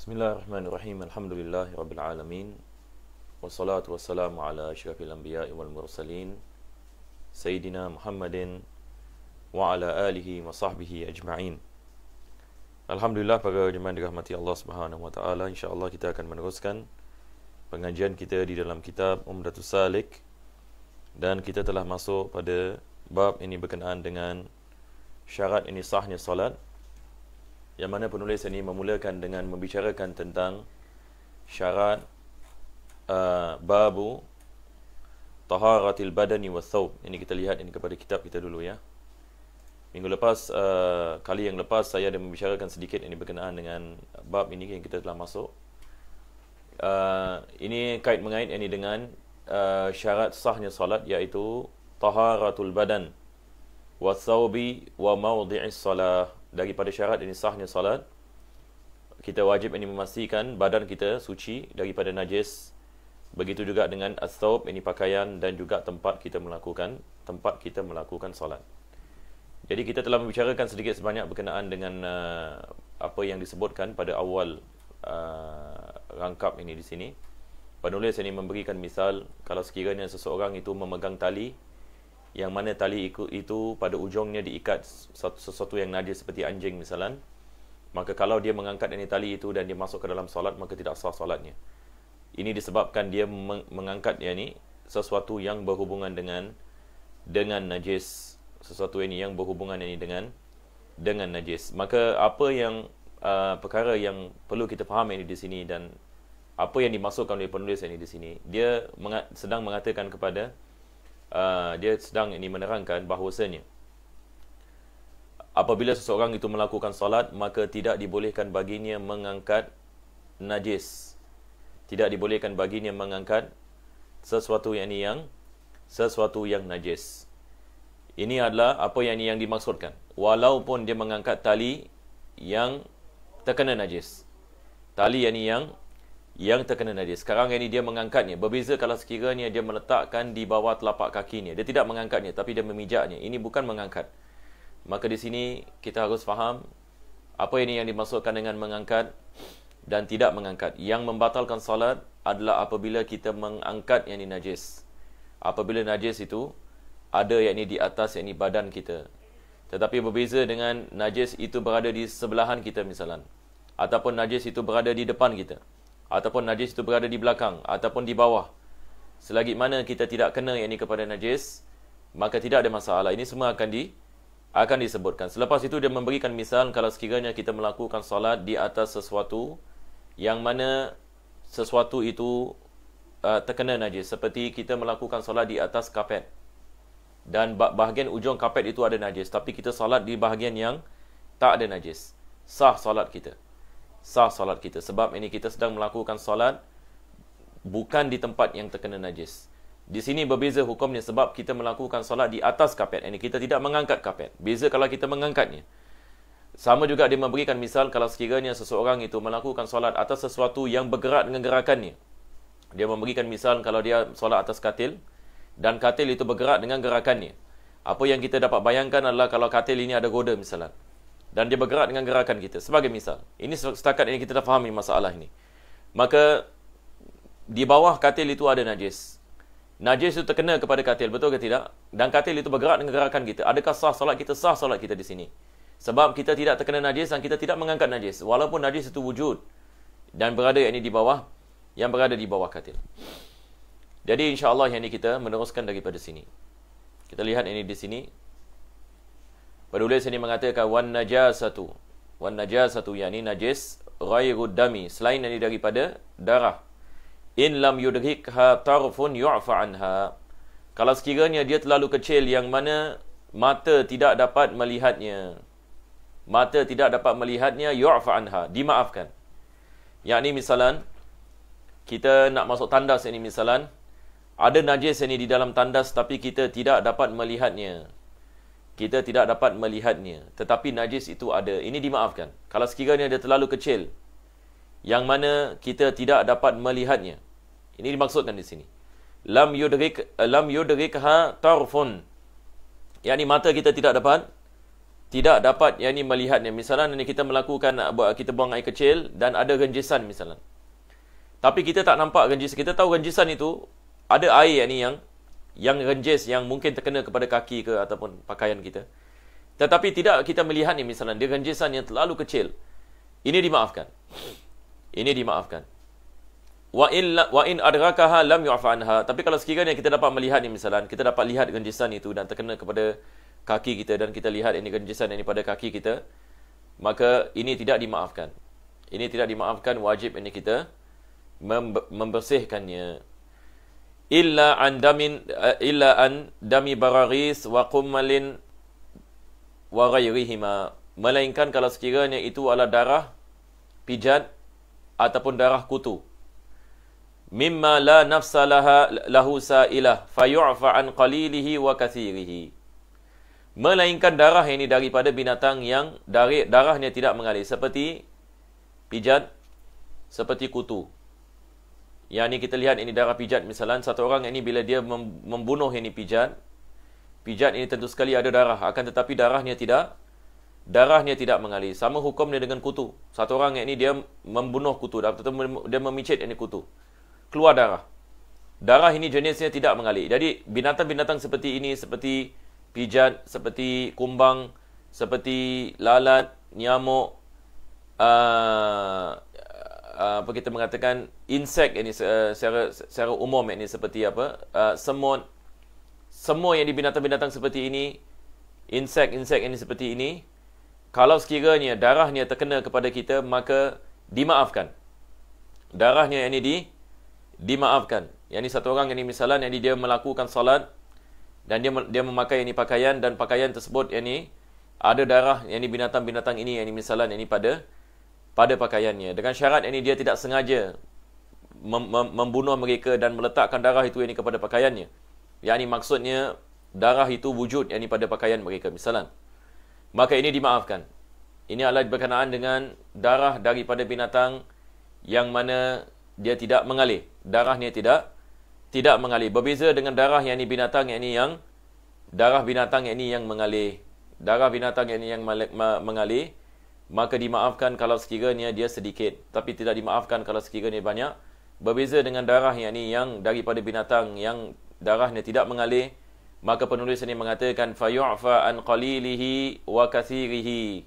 Bismillahirrahmanirrahim. Alhamdulillahi rabbil alamin. Wassalatu wassalamu ala asyrafil anbiya wal mursalin sayidina Muhammadin wa ala alihi wa sahbihi ajma'in. Alhamdulillah para jemaah dirahmati Allah Subhanahu wa taala, insyaallah kita akan meneruskan pengajian kita di dalam kitab Umdatus Salik dan kita telah masuk pada bab ini berkenaan dengan syarat ini sahnya solat yang mana penulis ini memulakan dengan membicarakan tentang syarat uh, babu taharatil badani wa thawb. Ini kita lihat ini kepada kitab kita dulu ya. Minggu lepas, uh, kali yang lepas saya ada membicarakan sedikit ini berkenaan dengan bab ini yang kita telah masuk. Uh, ini kait mengait ini dengan uh, syarat sahnya salat iaitu taharatul badan wa thawbi wa mawdi'is salah daripada syarat ini sahnya salat kita wajib ini memastikan badan kita suci daripada najis begitu juga dengan astop ini pakaian dan juga tempat kita melakukan tempat kita melakukan salat jadi kita telah membicarakan sedikit sebanyak berkenaan dengan uh, apa yang disebutkan pada awal uh, rangkap ini di sini penulis ini memberikan misal kalau sekiranya seseorang itu memegang tali yang mana tali itu pada ujungnya diikat sesuatu yang najis seperti anjing misalan maka kalau dia mengangkat ini tali itu dan dia masuk ke dalam solat maka tidak sah solatnya ini disebabkan dia mengangkat ya ni sesuatu yang berhubungan dengan dengan najis sesuatu ini yang berhubungan ini dengan dengan najis maka apa yang uh, perkara yang perlu kita faham ini di sini dan apa yang dimasukkan oleh penulis ini di sini dia sedang mengatakan kepada uh, dia sedang ini menerangkan bahawasanya apabila seseorang itu melakukan salat maka tidak dibolehkan baginya mengangkat najis tidak dibolehkan baginya mengangkat sesuatu yang ini yang sesuatu yang najis ini adalah apa yang ini yang dimaksudkan walaupun dia mengangkat tali yang terkena najis tali yang ini yang yang terkena najis. Sekarang ini dia mengangkatnya. Berbeza kalau sekiranya dia meletakkan di bawah telapak kakinya. Dia tidak mengangkatnya tapi dia memijaknya. Ini bukan mengangkat. Maka di sini kita harus faham apa ini yang dimaksudkan dengan mengangkat dan tidak mengangkat. Yang membatalkan solat adalah apabila kita mengangkat yang ini najis. Apabila najis itu ada yang ini di atas yang ini badan kita. Tetapi berbeza dengan najis itu berada di sebelahan kita misalnya. Ataupun najis itu berada di depan kita ataupun najis itu berada di belakang ataupun di bawah selagi mana kita tidak kena yang ini kepada najis maka tidak ada masalah ini semua akan di akan disebutkan selepas itu dia memberikan misal kalau sekiranya kita melakukan salat di atas sesuatu yang mana sesuatu itu uh, terkena najis seperti kita melakukan salat di atas kapet dan bahagian ujung kapet itu ada najis tapi kita salat di bahagian yang tak ada najis sah salat kita sah solat kita sebab ini kita sedang melakukan solat bukan di tempat yang terkena najis. Di sini berbeza hukumnya sebab kita melakukan solat di atas kapet. Ini kita tidak mengangkat kapet. Beza kalau kita mengangkatnya. Sama juga dia memberikan misal kalau sekiranya seseorang itu melakukan solat atas sesuatu yang bergerak dengan gerakannya. Dia memberikan misal kalau dia solat atas katil dan katil itu bergerak dengan gerakannya. Apa yang kita dapat bayangkan adalah kalau katil ini ada goda misalnya dan dia bergerak dengan gerakan kita sebagai misal ini setakat ini kita dah fahami masalah ini maka di bawah katil itu ada najis najis itu terkena kepada katil betul ke tidak dan katil itu bergerak dengan gerakan kita adakah sah solat kita sah solat kita di sini sebab kita tidak terkena najis dan kita tidak mengangkat najis walaupun najis itu wujud dan berada yang ini di bawah yang berada di bawah katil jadi insyaallah yang ini kita meneruskan daripada sini kita lihat ini di sini Penulis ini mengatakan wan najasatu. Wan najasatu yakni najis ghairu dami selain ini daripada darah. In lam yudrikha tarfun yu'fa anha. Kalau sekiranya dia terlalu kecil yang mana mata tidak dapat melihatnya. Mata tidak dapat melihatnya yu'fa anha, dimaafkan. Yakni misalan kita nak masuk tandas ini misalan ada najis ini di dalam tandas tapi kita tidak dapat melihatnya kita tidak dapat melihatnya tetapi najis itu ada ini dimaafkan kalau sekiranya dia terlalu kecil yang mana kita tidak dapat melihatnya ini dimaksudkan di sini lam yudrik lam yudrik ha tarfun yakni mata kita tidak dapat tidak dapat yakni melihatnya misalnya kita melakukan kita buang air kecil dan ada renjisan misalnya tapi kita tak nampak renjisan kita tahu renjisan itu ada air yakni yang yang renjis yang mungkin terkena kepada kaki ke ataupun pakaian kita tetapi tidak kita melihat ni misalnya dia renjisan yang terlalu kecil ini dimaafkan ini dimaafkan wa in wa in adrakaha lam yu'fa anha tapi kalau sekiranya kita dapat melihat ni misalnya kita dapat lihat renjisan itu dan terkena kepada kaki kita dan kita lihat ini renjisan ini pada kaki kita maka ini tidak dimaafkan ini tidak dimaafkan wajib ini kita membersihkannya illa an damin uh, illa an dami eh, bararis wa qummalin wa ghairihima melainkan kalau sekiranya itu adalah darah pijat ataupun darah kutu mimma la nafsalaha lahu sa'ilah fayu'fa an qalilihi wa kathirihi melainkan darah ini daripada binatang yang darahnya tidak mengalir seperti pijat seperti kutu yang ni kita lihat ini darah pijat misalnya satu orang yang ini bila dia membunuh ini pijat, pijat ini tentu sekali ada darah. Akan tetapi darahnya tidak, darahnya tidak mengalir. Sama hukumnya dengan kutu. Satu orang yang ini dia membunuh kutu, atau dia memicit ini kutu, keluar darah. Darah ini jenisnya tidak mengalir. Jadi binatang-binatang seperti ini, seperti pijat, seperti kumbang, seperti lalat, nyamuk, uh, Ah, apa kita mengatakan insect ini eh, secara secara umum ini seperti apa ah, semua semua yang di binatang-binatang seperti ini insect insect ini seperti ini kalau sekiranya darahnya terkena kepada kita maka dimaafkan darahnya ini di dimaafkan yang ini satu orang ini misalnya yang dia melakukan salat dan dia dia memakai ini pakaian dan pakaian tersebut ini ada darah yang ini binatang-binatang ini yang ini misalnya yang ini pada pada pakaiannya dengan syarat ini dia tidak sengaja mem- mem- membunuh mereka dan meletakkan darah itu ini kepada pakaiannya yang ini maksudnya darah itu wujud yang ini pada pakaian mereka misalan, maka ini dimaafkan ini adalah berkenaan dengan darah daripada binatang yang mana dia tidak mengalir darahnya tidak tidak mengalir berbeza dengan darah yang ini binatang yang ini yang darah binatang yang ini yang mengalir darah binatang yang ini yang mengalir maka dimaafkan kalau sekiranya dia sedikit tapi tidak dimaafkan kalau sekiranya banyak berbeza dengan darah yang ini yang daripada binatang yang darahnya tidak mengalir maka penulis ini mengatakan fayu'fa an qalilihi wa kathirihi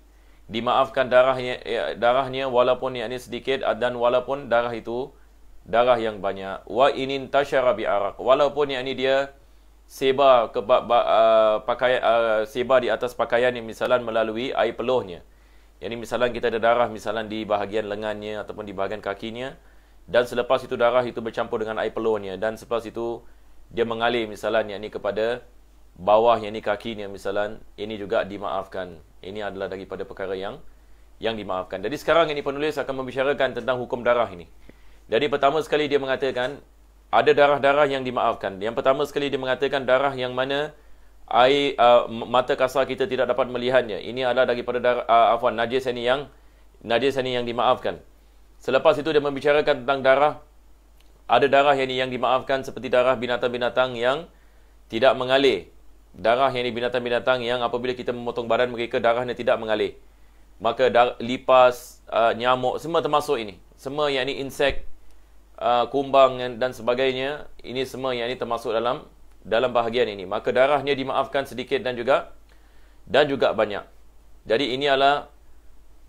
dimaafkan darahnya ya, darahnya walaupun yang ini sedikit dan walaupun darah itu darah yang banyak wa inin tashara bi walaupun yang ini dia sebar ke uh, ah, pakaian uh, sebar di atas pakaian yang misalan melalui air peluhnya yang ini misalnya kita ada darah misalnya di bahagian lengannya ataupun di bahagian kakinya dan selepas itu darah itu bercampur dengan air peluhnya dan selepas itu dia mengalir misalnya yang ini kepada bawah yang ini kakinya misalnya ini juga dimaafkan. Ini adalah daripada perkara yang yang dimaafkan. Jadi sekarang ini penulis akan membicarakan tentang hukum darah ini. Jadi pertama sekali dia mengatakan ada darah-darah yang dimaafkan. Yang pertama sekali dia mengatakan darah yang mana air uh, mata kasar kita tidak dapat melihatnya. Ini adalah daripada dar, uh, afwan najis ini yang najis ini yang dimaafkan. Selepas itu dia membicarakan tentang darah. Ada darah yang ini yang dimaafkan seperti darah binatang-binatang yang tidak mengalir. Darah yang ini binatang-binatang yang apabila kita memotong badan mereka darahnya tidak mengalir. Maka dar, lipas, uh, nyamuk semua termasuk ini. Semua yang ini insek, uh, kumbang dan sebagainya ini semua yang ini termasuk dalam dalam bahagian ini maka darahnya dimaafkan sedikit dan juga dan juga banyak jadi ini adalah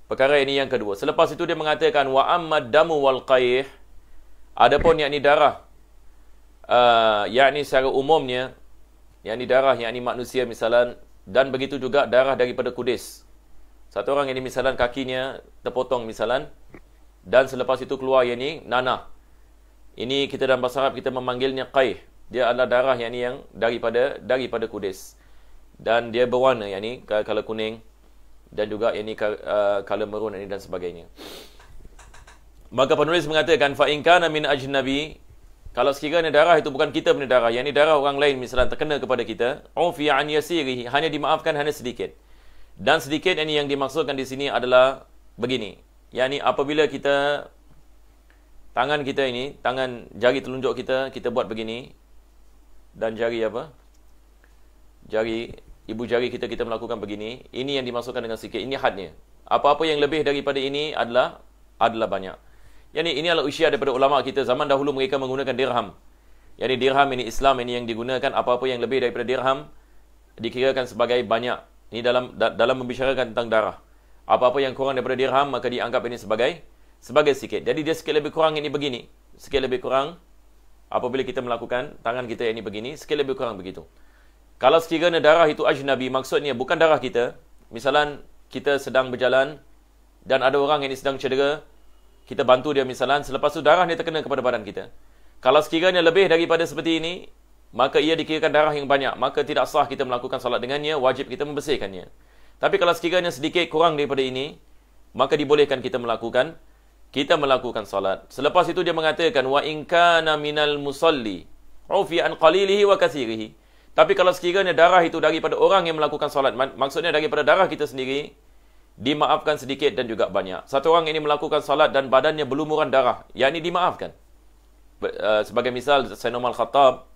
perkara ini yang kedua selepas itu dia mengatakan wa ammad damu wal qayh adapun yakni darah uh, yakni secara umumnya yakni darah yakni manusia misalan dan begitu juga darah daripada kudis satu orang ini misalan kakinya terpotong misalan dan selepas itu keluar yang ini nanah ini kita dalam bahasa Arab kita memanggilnya qayh dia adalah darah yang ini yang daripada daripada kudis dan dia berwarna yang ini kalau kuning dan juga yang ini kalau uh, merun ini dan sebagainya maka penulis mengatakan fa in kana min ajnabi kalau sekiranya darah itu bukan kita punya darah yang ini darah orang lain misalnya terkena kepada kita ufi an yasiri hanya dimaafkan hanya sedikit dan sedikit ini yang dimaksudkan di sini adalah begini yang ini apabila kita tangan kita ini, tangan jari telunjuk kita, kita buat begini, dan jari apa? Jari ibu jari kita kita melakukan begini. Ini yang dimasukkan dengan sikit. Ini hadnya. Apa-apa yang lebih daripada ini adalah adalah banyak. Yani ini adalah usia daripada ulama kita zaman dahulu mereka menggunakan dirham. Yani dirham ini Islam ini yang digunakan apa-apa yang lebih daripada dirham dikirakan sebagai banyak. Ini dalam da, dalam membicarakan tentang darah. Apa-apa yang kurang daripada dirham maka dianggap ini sebagai sebagai sikit. Jadi dia sikit lebih kurang ini begini. Sikit lebih kurang apabila kita melakukan tangan kita yang ini begini, sekali lebih kurang begitu. Kalau sekiranya darah itu ajnabi, maksudnya bukan darah kita, Misalan kita sedang berjalan dan ada orang yang ini sedang cedera, kita bantu dia Misalan selepas itu darah ini terkena kepada badan kita. Kalau sekiranya lebih daripada seperti ini, maka ia dikirakan darah yang banyak, maka tidak sah kita melakukan salat dengannya, wajib kita membersihkannya. Tapi kalau sekiranya sedikit kurang daripada ini, maka dibolehkan kita melakukan kita melakukan salat. Selepas itu dia mengatakan wa in kana minal musalli ufi an qalilihi wa kathirihi. Tapi kalau sekiranya darah itu daripada orang yang melakukan salat, maksudnya daripada darah kita sendiri, dimaafkan sedikit dan juga banyak. Satu orang ini melakukan salat dan badannya berlumuran darah, yang ini dimaafkan. Eh, sebagai misal Sayyidina Umar Khattab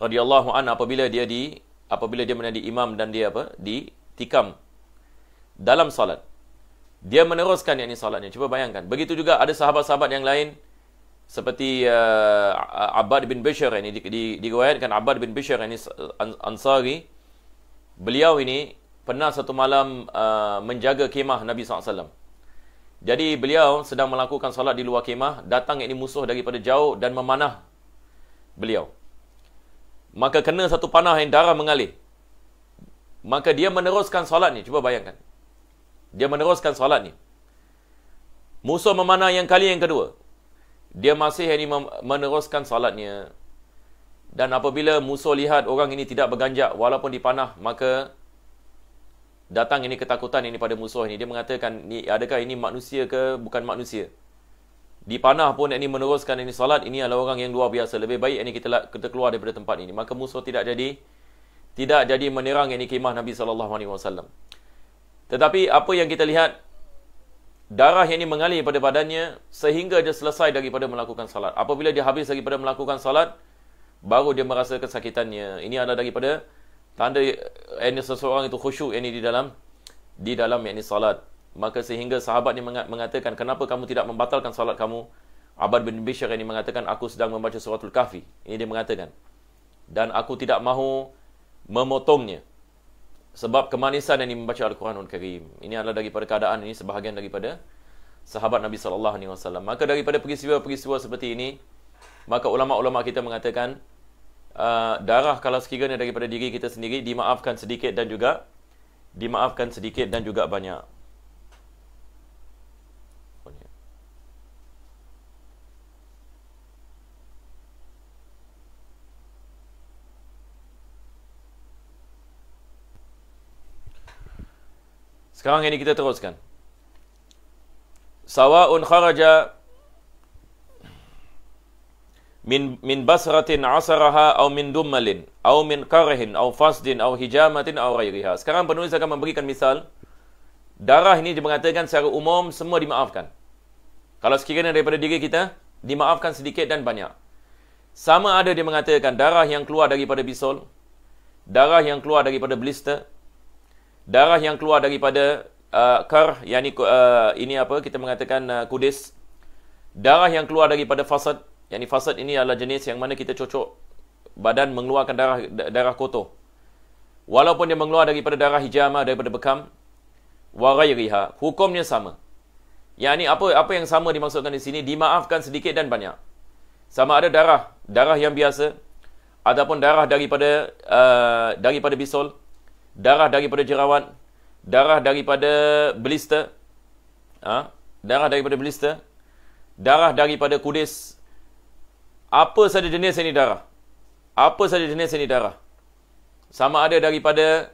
radhiyallahu anhu apabila dia di apabila dia menjadi imam dan dia apa? ditikam dalam salat dia meneruskan ini salatnya. Cuba bayangkan. Begitu juga ada sahabat-sahabat yang lain seperti uh, Abad bin Bishr ini diriwayatkan di, di, Abad bin Bishr ini Ansari. Beliau ini pernah satu malam uh, menjaga kemah Nabi SAW. Jadi beliau sedang melakukan salat di luar kemah, datang ini musuh daripada jauh dan memanah beliau. Maka kena satu panah yang darah mengalir. Maka dia meneruskan salat ni. Cuba bayangkan. Dia meneruskan solat ni. Musuh memanah yang kali yang kedua. Dia masih ini meneruskan solatnya. Dan apabila musuh lihat orang ini tidak berganjak walaupun dipanah, maka datang ini ketakutan ini pada musuh ini. Dia mengatakan, ni, adakah ini manusia ke bukan manusia? Dipanah pun ini meneruskan ini solat, ini adalah orang yang luar biasa. Lebih baik ini kita, kita keluar daripada tempat ini. Maka musuh tidak jadi tidak jadi menerang ini kemah Nabi SAW. Tetapi apa yang kita lihat darah yang ini mengalir pada badannya sehingga dia selesai daripada melakukan salat. Apabila dia habis daripada melakukan salat baru dia merasa kesakitannya. Ini adalah daripada tanda yang seseorang itu khusyuk yang ini di dalam di dalam yang ini salat. Maka sehingga sahabat ini mengatakan kenapa kamu tidak membatalkan salat kamu? Abad bin Bishr ini mengatakan aku sedang membaca suratul kahfi. Ini dia mengatakan. Dan aku tidak mahu memotongnya sebab kemanisan yang membaca Al-Quranul Karim. Ini adalah daripada keadaan ini sebahagian daripada sahabat Nabi sallallahu alaihi wasallam. Maka daripada peristiwa-peristiwa seperti ini, maka ulama-ulama kita mengatakan uh, darah kalau sekiranya daripada diri kita sendiri dimaafkan sedikit dan juga dimaafkan sedikit dan juga banyak. Sekarang ini kita teruskan. Sawa'un kharaja min min basratin asaraha au min dummalin au min karahin au fasdin au hijamatin au ghairiha. Sekarang penulis akan memberikan misal darah ini dia mengatakan secara umum semua dimaafkan. Kalau sekiranya daripada diri kita dimaafkan sedikit dan banyak. Sama ada dia mengatakan darah yang keluar daripada bisol, darah yang keluar daripada blister, darah yang keluar daripada uh, kar yakni uh, ini apa kita mengatakan uh, kudis darah yang keluar daripada fasad yakni fasad ini adalah jenis yang mana kita cocok badan mengeluarkan darah darah kotor walaupun dia mengeluarkan daripada darah hijama daripada bekam waghairiha hukumnya sama yakni apa apa yang sama dimaksudkan di sini dimaafkan sedikit dan banyak sama ada darah darah yang biasa ataupun darah daripada uh, daripada bisol darah daripada jerawat, darah daripada blister, ha? darah daripada blister, darah daripada kudis, apa saja jenis ini darah, apa saja jenis ini darah, sama ada daripada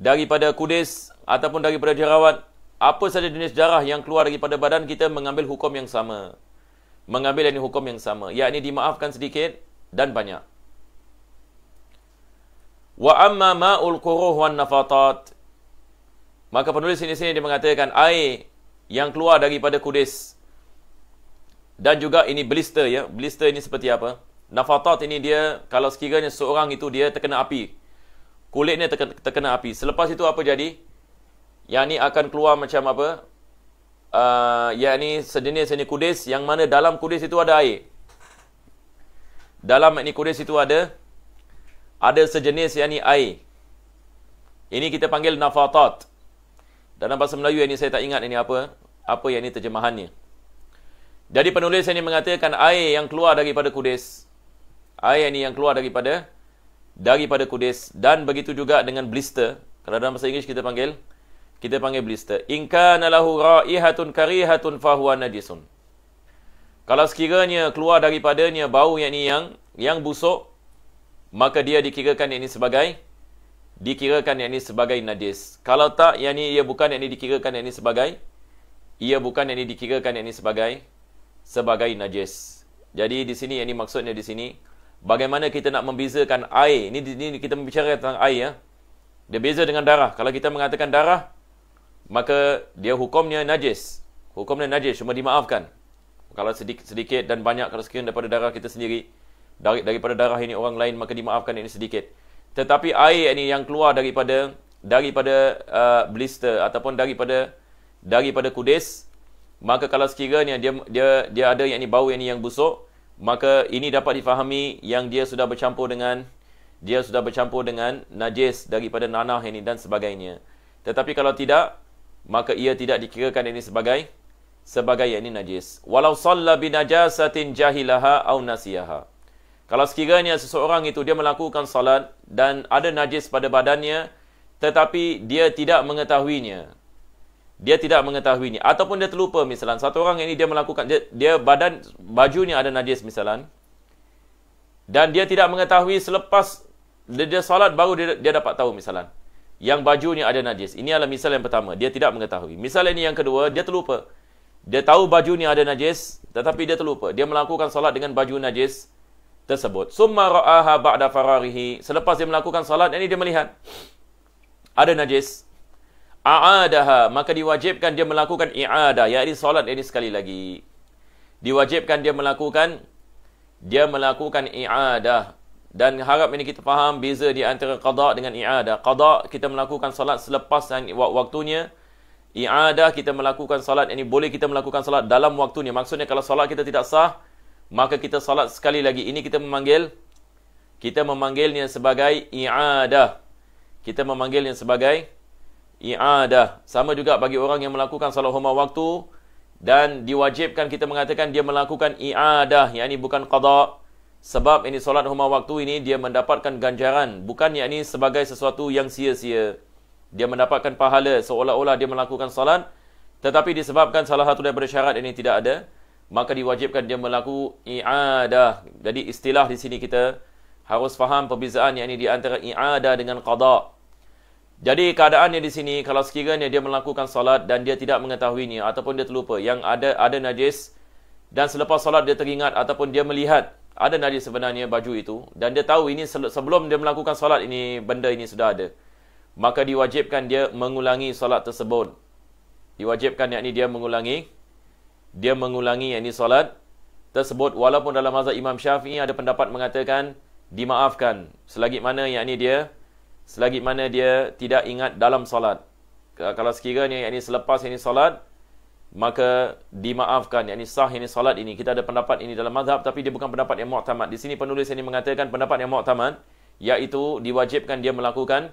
daripada kudis ataupun daripada jerawat, apa saja jenis darah yang keluar daripada badan kita mengambil hukum yang sama. Mengambil ini hukum yang sama. Ya, ini dimaafkan sedikit dan banyak. Wa amma ma'ul quruh wan nafatat. Maka penulis ini sini dia mengatakan air yang keluar daripada kudis dan juga ini blister ya. Blister ini seperti apa? Nafatat ini dia kalau sekiranya seorang itu dia terkena api. Kulitnya terkena, terkena api. Selepas itu apa jadi? Yang ini akan keluar macam apa? Uh, yang ini sejenis ini kudis yang mana dalam kudis itu ada air. Dalam ini kudis itu ada ada sejenis yang ini air. Ini kita panggil nafatat. Dalam bahasa Melayu ini saya tak ingat ini apa. Apa yang ini terjemahannya. Jadi penulis ini mengatakan air yang keluar daripada kudis. Air ini yang keluar daripada daripada kudis. Dan begitu juga dengan blister. Kalau dalam bahasa Inggeris kita panggil kita panggil blister. Inka nalahu ra'ihatun karihatun fahuwa najisun. Kalau sekiranya keluar daripadanya bau yang ni yang yang busuk, maka dia dikirakan yang ini sebagai dikirakan yang ini sebagai najis. Kalau tak yang ini ia bukan yang ini dikirakan yang ini sebagai ia bukan yang ini dikirakan yang ini sebagai sebagai najis. Jadi di sini yang ini maksudnya di sini bagaimana kita nak membezakan air. Ini di sini kita membicarakan tentang air ya. Dia beza dengan darah. Kalau kita mengatakan darah maka dia hukumnya najis. Hukumnya najis cuma dimaafkan. Kalau sedikit, sedikit dan banyak kalau sekian daripada darah kita sendiri, dari daripada darah ini orang lain maka dimaafkan ini sedikit tetapi air ini yang keluar daripada daripada uh, blister ataupun daripada daripada kudis maka kalau sekiranya dia dia dia ada yang ini bau yang ini yang busuk maka ini dapat difahami yang dia sudah bercampur dengan dia sudah bercampur dengan najis daripada nanah ini dan sebagainya tetapi kalau tidak maka ia tidak dikirakan ini sebagai sebagai yang ini najis walau salla bi najasatin jahilaha au nasiyaha kalau sekiranya seseorang itu dia melakukan salat dan ada najis pada badannya tetapi dia tidak mengetahuinya. Dia tidak mengetahuinya ataupun dia terlupa misalnya satu orang ini dia melakukan dia, dia badan bajunya ada najis misalnya dan dia tidak mengetahui selepas dia salat baru dia, dia dapat tahu misalnya yang bajunya ada najis. Ini adalah misal yang pertama, dia tidak mengetahui. Misal ini yang kedua, dia terlupa. Dia tahu bajunya ada najis tetapi dia terlupa. Dia melakukan salat dengan baju najis tersebut. Summa ra'aha ba'da fararihi. Selepas dia melakukan salat, ini dia melihat. Ada najis. A'adaha. Maka diwajibkan dia melakukan i'adah. Yang ini salat ini sekali lagi. Diwajibkan dia melakukan. Dia melakukan i'adah. Dan harap ini kita faham beza di antara qadak dengan i'adah. Qadak kita melakukan salat selepas waktunya. I'adah kita melakukan salat. Ini boleh kita melakukan salat dalam waktunya. Maksudnya kalau salat kita tidak sah maka kita salat sekali lagi ini kita memanggil kita memanggilnya sebagai i'adah kita memanggilnya sebagai i'adah sama juga bagi orang yang melakukan salat huma waktu dan diwajibkan kita mengatakan dia melakukan i'adah Yang ini bukan qada sebab ini solat huma waktu ini dia mendapatkan ganjaran bukan yang ini sebagai sesuatu yang sia-sia dia mendapatkan pahala seolah-olah dia melakukan solat tetapi disebabkan salah satu daripada syarat ini tidak ada maka diwajibkan dia melakukan i'adah. Jadi istilah di sini kita harus faham perbezaan yang ini di antara i'adah dengan qada. Jadi keadaannya di sini kalau sekiranya dia melakukan salat dan dia tidak mengetahuinya ataupun dia terlupa yang ada ada najis dan selepas salat dia teringat ataupun dia melihat ada najis sebenarnya baju itu dan dia tahu ini sebelum dia melakukan salat ini benda ini sudah ada maka diwajibkan dia mengulangi salat tersebut diwajibkan yakni dia mengulangi dia mengulangi yang ini solat tersebut walaupun dalam mazhab Imam Syafi'i ada pendapat mengatakan dimaafkan selagi mana yang ini dia selagi mana dia tidak ingat dalam solat kalau sekiranya yang ini selepas yang ini solat maka dimaafkan yang ini sah yang ini solat ini kita ada pendapat ini dalam mazhab tapi dia bukan pendapat yang muktamad di sini penulis ini mengatakan pendapat yang muktamad iaitu diwajibkan dia melakukan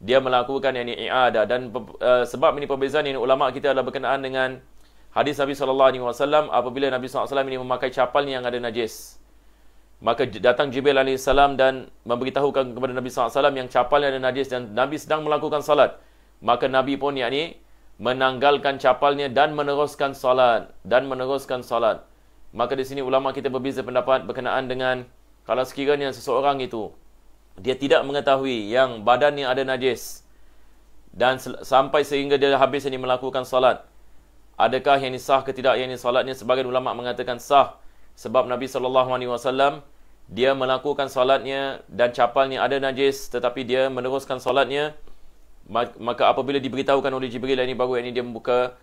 dia melakukan yang ini iadah dan uh, sebab ini perbezaan ini ulama kita adalah berkenaan dengan Hadis Nabi sallallahu alaihi wasallam apabila Nabi sallallahu alaihi wasallam ini memakai capal ni yang ada najis. Maka datang Jibril alaihi salam dan memberitahukan kepada Nabi sallallahu alaihi wasallam yang capal yang ada najis dan Nabi sedang melakukan salat. Maka Nabi pun yakni menanggalkan capalnya dan meneruskan salat dan meneruskan salat. Maka di sini ulama kita berbeza pendapat berkenaan dengan kalau sekiranya seseorang itu dia tidak mengetahui yang badannya ada najis dan sampai sehingga dia habis ini melakukan salat Adakah yang ini sah ke tidak yang ini salatnya sebagian ulama mengatakan sah sebab Nabi saw dia melakukan salatnya dan capalnya ada najis tetapi dia meneruskan salatnya maka apabila diberitahukan oleh Jibril ini baru ini dia membuka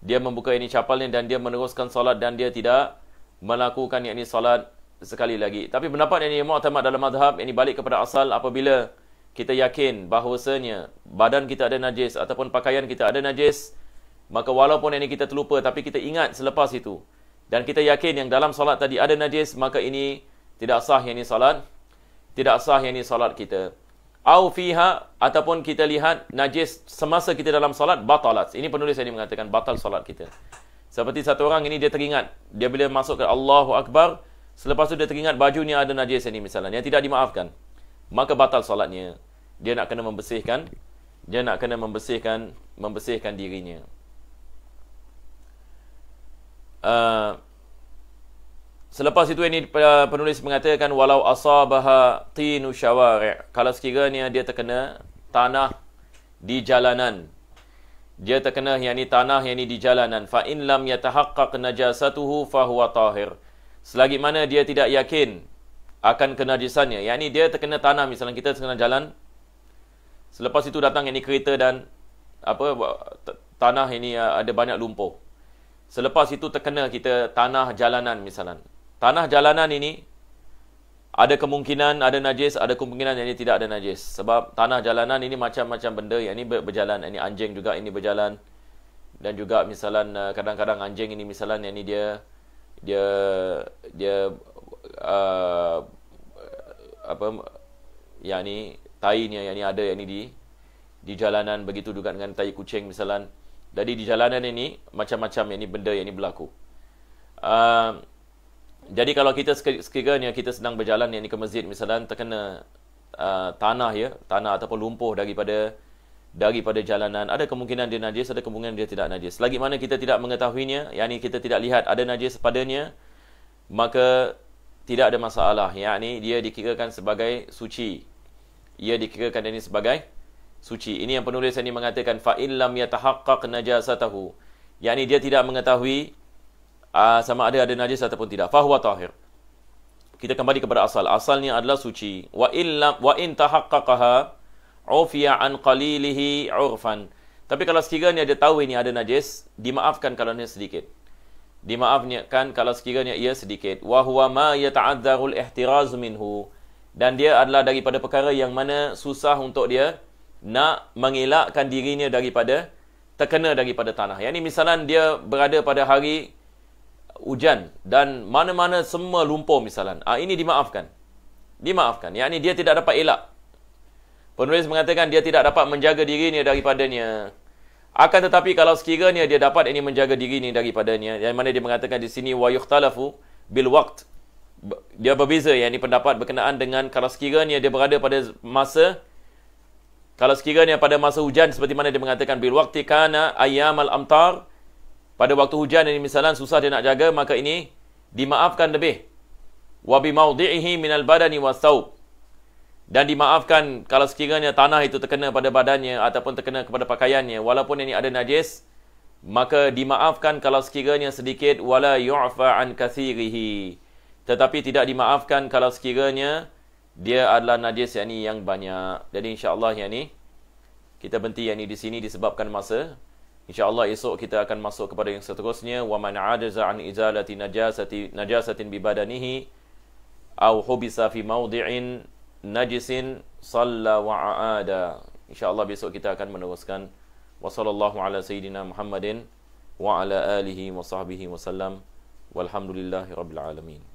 dia membuka ini capalnya dan dia meneruskan salat dan dia tidak melakukan yang ini salat sekali lagi tapi pendapat yang ini muktamad dalam madhab ini balik kepada asal apabila kita yakin bahawasanya badan kita ada najis ataupun pakaian kita ada najis maka walaupun ini kita terlupa tapi kita ingat selepas itu dan kita yakin yang dalam solat tadi ada najis maka ini tidak sah yang ini solat tidak sah yang ini solat kita au fiha ataupun kita lihat najis semasa kita dalam solat batalat ini penulis ini mengatakan batal solat kita seperti satu orang ini dia teringat dia bila masuk ke Allahu Akbar selepas itu dia teringat bajunya ada najis ini misalnya yang tidak dimaafkan maka batal solatnya dia nak kena membersihkan dia nak kena membersihkan membersihkan dirinya Uh, selepas itu ini uh, penulis mengatakan walau asabaha tinu syawari kalau sekiranya dia terkena tanah di jalanan dia terkena yang ini tanah yang ini di jalanan fa in lam yatahaqqaq najasatuhu fa huwa tahir selagi mana dia tidak yakin akan kena yang ini dia terkena tanah misalnya kita sedang jalan selepas itu datang yang ini kereta dan apa tanah ini uh, ada banyak lumpur Selepas itu terkena kita tanah jalanan misalan Tanah jalanan ini ada kemungkinan ada najis, ada kemungkinan yang ini tidak ada najis. Sebab tanah jalanan ini macam-macam benda yang ini berjalan. Yang ini anjing juga ini berjalan. Dan juga misalan uh, kadang-kadang anjing ini misalan yang ini dia dia dia uh, apa yang ini tainya yang ini ada yang ini di di jalanan begitu juga dengan tai kucing misalnya jadi di jalanan ini macam-macam ini benda yang ini berlaku. Uh, jadi kalau kita sekiranya kita sedang berjalan yang ini ke masjid misalnya terkena uh, tanah ya, tanah ataupun lumpuh daripada daripada jalanan, ada kemungkinan dia najis, ada kemungkinan dia tidak najis. Selagi mana kita tidak mengetahuinya, yakni kita tidak lihat ada najis padanya, maka tidak ada masalah. Yakni dia dikirakan sebagai suci. Ia dikirakan ini sebagai suci. Ini yang penulis ini mengatakan fa in lam yatahaqqaq najasatahu. Yani dia tidak mengetahui uh, sama ada ada najis ataupun tidak. Fahuwa tahir. Kita kembali kepada asal. Asalnya adalah suci. Wa in lam wa in tahaqqaqaha ufiya an qalilihi urfan. Tapi kalau sekiranya dia tahu ini ada najis, dimaafkan kalau dia sedikit. Dimaafkan kalau sekiranya ia sedikit. Wa huwa ma yata'adzarul ihtiraz minhu. Dan dia adalah daripada perkara yang mana susah untuk dia nak mengelakkan dirinya daripada terkena daripada tanah. Yang ini misalnya dia berada pada hari hujan dan mana-mana semua lumpur misalnya. Ah, ha, ini dimaafkan. Dimaafkan. Yang ini dia tidak dapat elak. Penulis mengatakan dia tidak dapat menjaga dirinya daripadanya. Akan tetapi kalau sekiranya dia dapat ini menjaga diri ini daripadanya, yang mana dia mengatakan di sini wa yukhtalafu bil waqt. Dia berbeza yang ini pendapat berkenaan dengan kalau sekiranya dia berada pada masa kalau sekiranya pada masa hujan seperti mana dia mengatakan bil waqti kana ayyamal amtar pada waktu hujan ini misalan susah dia nak jaga maka ini dimaafkan lebih wa bi mawdi'ihi minal badani wasau dan dimaafkan kalau sekiranya tanah itu terkena pada badannya ataupun terkena kepada pakaiannya walaupun ini ada najis maka dimaafkan kalau sekiranya sedikit wala yu'fa an kathirihi tetapi tidak dimaafkan kalau sekiranya dia adalah najis yang ni yang banyak. Jadi insya-Allah yang ni kita berhenti yang ni di sini disebabkan masa. Insya-Allah esok kita akan masuk kepada yang seterusnya wa man ajaza an izalati najasati najasatin bi badanihi aw hubisa fi mawdi'in najisin salla wa aada. Insya-Allah besok kita akan meneruskan. Wassallallahu ala sayidina Muhammadin wa ala alihi wa sahbihi wasallam. Walhamdulillahirabbil alamin.